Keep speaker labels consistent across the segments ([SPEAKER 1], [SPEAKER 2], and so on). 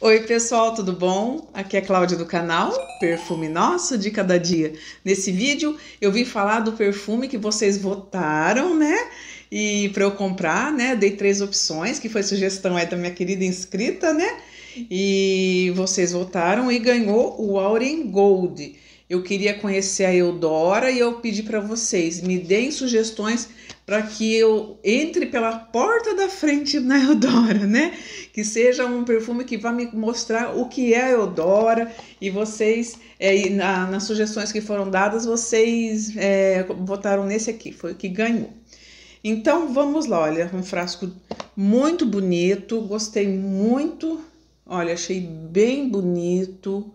[SPEAKER 1] Oi, pessoal, tudo bom? Aqui é a Cláudia do canal Perfume Nosso de Cada Dia. Nesse vídeo eu vim falar do perfume que vocês votaram, né? E para eu comprar, né? Dei três opções, que foi sugestão aí da minha querida inscrita, né? E vocês votaram e ganhou o Auren Gold. Eu queria conhecer a Eudora e eu pedi para vocês me deem sugestões para que eu entre pela porta da frente na Eudora, né? Que seja um perfume que vá me mostrar o que é a Eudora e vocês, é, na, nas sugestões que foram dadas, vocês é, votaram nesse aqui, foi o que ganhou. Então vamos lá, olha, um frasco muito bonito, gostei muito, olha, achei bem bonito.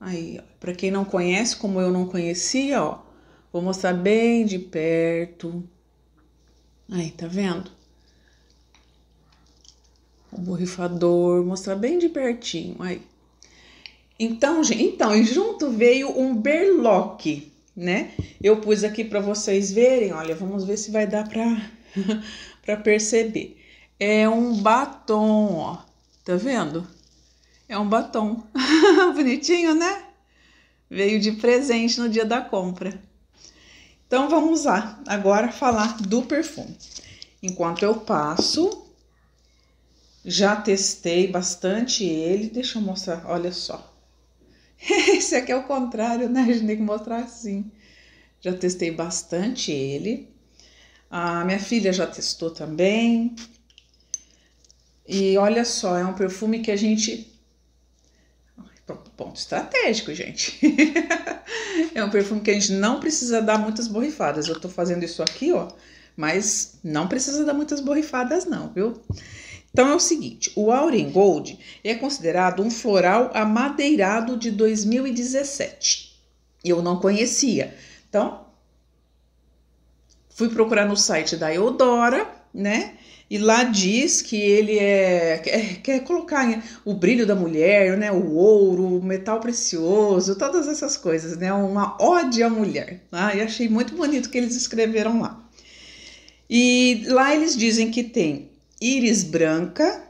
[SPEAKER 1] Aí, para quem não conhece, como eu não conhecia, ó, vou mostrar bem de perto. Aí, tá vendo? O borrifador, mostrar bem de pertinho, aí. Então, gente, então, e junto veio um berloque, né? Eu pus aqui para vocês verem, olha, vamos ver se vai dar para para perceber. É um batom, ó. Tá vendo? É um batom. Bonitinho, né? Veio de presente no dia da compra. Então vamos lá, agora falar do perfume. Enquanto eu passo, já testei bastante ele. Deixa eu mostrar, olha só. Esse aqui é o contrário, né? A gente tem que mostrar assim. Já testei bastante ele. A minha filha já testou também. E olha só, é um perfume que a gente ponto estratégico, gente. é um perfume que a gente não precisa dar muitas borrifadas. Eu tô fazendo isso aqui, ó, mas não precisa dar muitas borrifadas não, viu? Então é o seguinte, o Aurean Gold é considerado um floral amadeirado de 2017. Eu não conhecia. Então, fui procurar no site da Eudora, né? E lá diz que ele é quer, é, quer é colocar né, o brilho da mulher, né, o ouro, o metal precioso, todas essas coisas, né, uma ódio à mulher. Tá? E achei muito bonito que eles escreveram lá. E lá eles dizem que tem íris branca,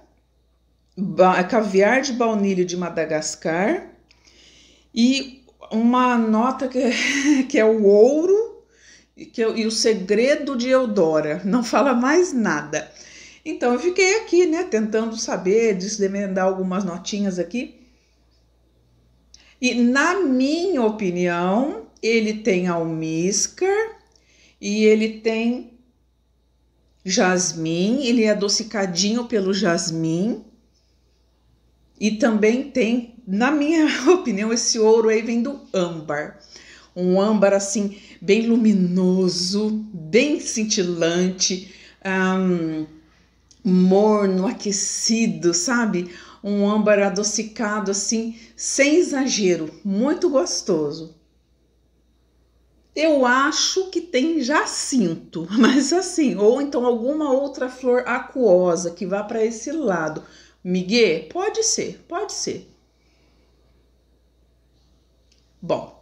[SPEAKER 1] caviar de baunilha de Madagascar e uma nota que, é, que é o ouro que eu, e o segredo de Eudora, não fala mais nada. Então eu fiquei aqui, né, tentando saber, desdemendar algumas notinhas aqui. E na minha opinião, ele tem almíscar e ele tem jasmim, ele é adocicadinho pelo jasmim. E também tem, na minha opinião, esse ouro aí vem do âmbar um âmbar assim bem luminoso, bem cintilante, um, morno, aquecido, sabe? Um âmbar adocicado assim, sem exagero, muito gostoso. Eu acho que tem jacinto, mas assim, ou então alguma outra flor aquosa que vá para esse lado. Miguel, pode ser, pode ser. Bom,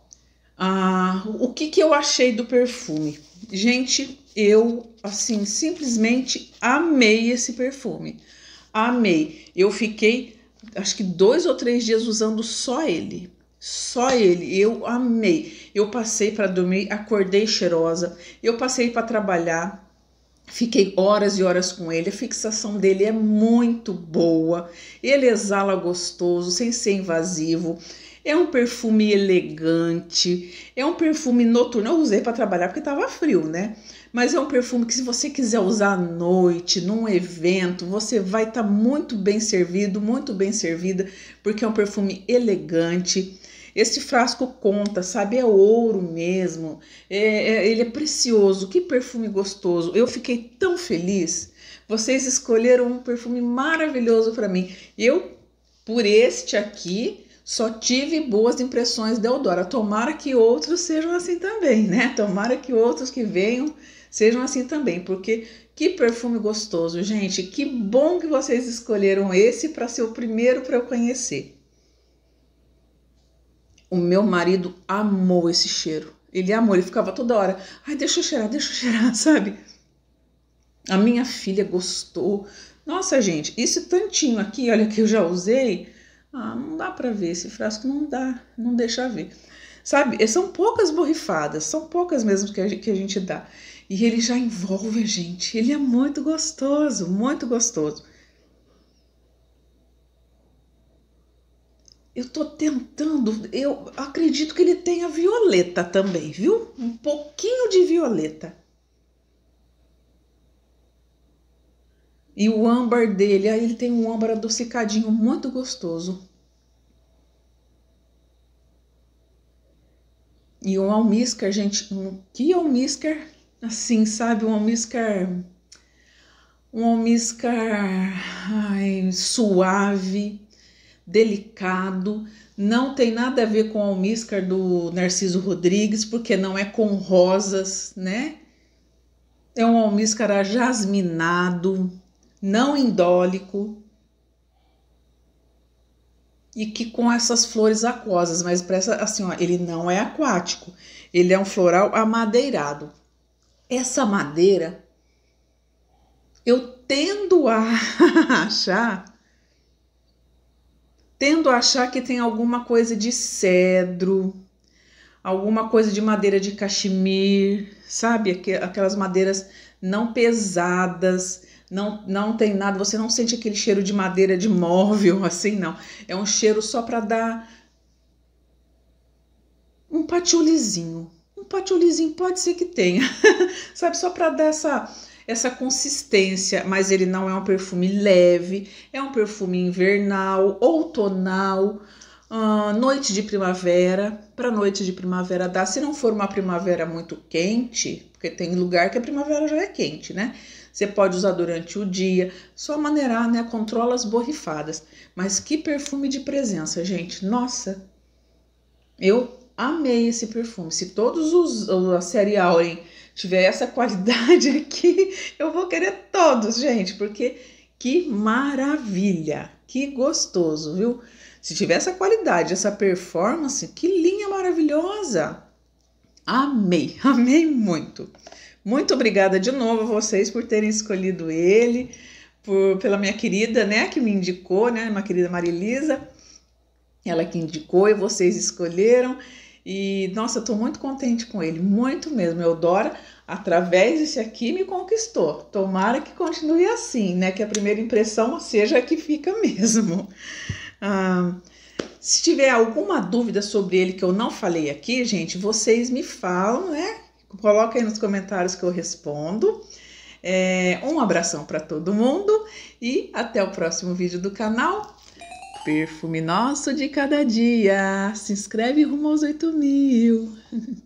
[SPEAKER 1] o que, que eu achei do perfume? Gente, eu assim simplesmente amei esse perfume. Amei. Eu fiquei acho que dois ou três dias usando só ele. Só ele, eu amei. Eu passei para dormir, acordei cheirosa. Eu passei para trabalhar, Fiquei horas e horas com ele, a fixação dele é muito boa, ele exala gostoso, sem ser invasivo. É um perfume elegante, é um perfume noturno. Eu usei para trabalhar porque estava frio, né? Mas é um perfume que, se você quiser usar à noite, num evento, você vai estar tá muito bem servido, muito bem servida, porque é um perfume elegante. Esse frasco conta, sabe? É ouro mesmo. É, é, ele é precioso. Que perfume gostoso. Eu fiquei tão feliz. Vocês escolheram um perfume maravilhoso para mim. Eu, por este aqui, só tive boas impressões da Eudora. Tomara que outros sejam assim também, né? Tomara que outros que venham sejam assim também, porque que perfume gostoso, gente. Que bom que vocês escolheram esse para ser o primeiro para eu conhecer. O meu marido amou esse cheiro. Ele amou, ele ficava toda hora, ai, deixa eu cheirar, deixa eu cheirar, sabe? A minha filha gostou. Nossa, gente, esse tantinho aqui, olha que eu já usei, ah, não dá para ver esse frasco, não dá, não deixa ver. Sabe, são poucas borrifadas, são poucas mesmo que a, gente, que a gente dá. E ele já envolve a gente, ele é muito gostoso, muito gostoso. Eu tô tentando, eu acredito que ele tenha violeta também, viu? Um pouquinho de violeta. E o âmbar dele, aí ele tem um âmbar adocicadinho muito gostoso. E um almíscar, gente, um, que almíscar, assim, sabe? Um almíscar, um almíscar ai, suave, delicado. Não tem nada a ver com o almíscar do Narciso Rodrigues, porque não é com rosas, né? É um almíscar jasminado não indólico e que com essas flores aquosas, mas presta assim, ó, ele não é aquático, ele é um floral amadeirado. Essa madeira eu tendo a achar tendo a achar que tem alguma coisa de cedro, alguma coisa de madeira de cachemir, sabe? Aquelas madeiras não pesadas, não, não tem nada, você não sente aquele cheiro de madeira de móvel assim, não. É um cheiro só para dar um patiolezinho. Um patiolezinho pode ser que tenha, sabe? Só para dar essa, essa consistência, mas ele não é um perfume leve, é um perfume invernal, outonal uh, noite de primavera, para noite de primavera dá Se não for uma primavera muito quente, porque tem lugar que a primavera já é quente, né? Você pode usar durante o dia, só maneirar, né? Controla as borrifadas. Mas que perfume de presença, gente. Nossa, eu amei esse perfume. Se todos os a série Auren tiver essa qualidade aqui, eu vou querer todos, gente, porque que maravilha, que gostoso, viu? Se tiver essa qualidade, essa performance, que linha maravilhosa! Amei, amei muito. Muito obrigada de novo a vocês por terem escolhido ele, por, pela minha querida, né, que me indicou, né, minha querida Marilisa. Ela que indicou e vocês escolheram. E nossa, estou tô muito contente com ele, muito mesmo. Eudora, através desse aqui, me conquistou. Tomara que continue assim, né? Que a primeira impressão seja a que fica mesmo. Ah, se tiver alguma dúvida sobre ele que eu não falei aqui, gente, vocês me falam, né? Coloca aí nos comentários que eu respondo. É, um abração para todo mundo e até o próximo vídeo do canal. Perfume nosso de cada dia. Se inscreve rumo aos 8 mil.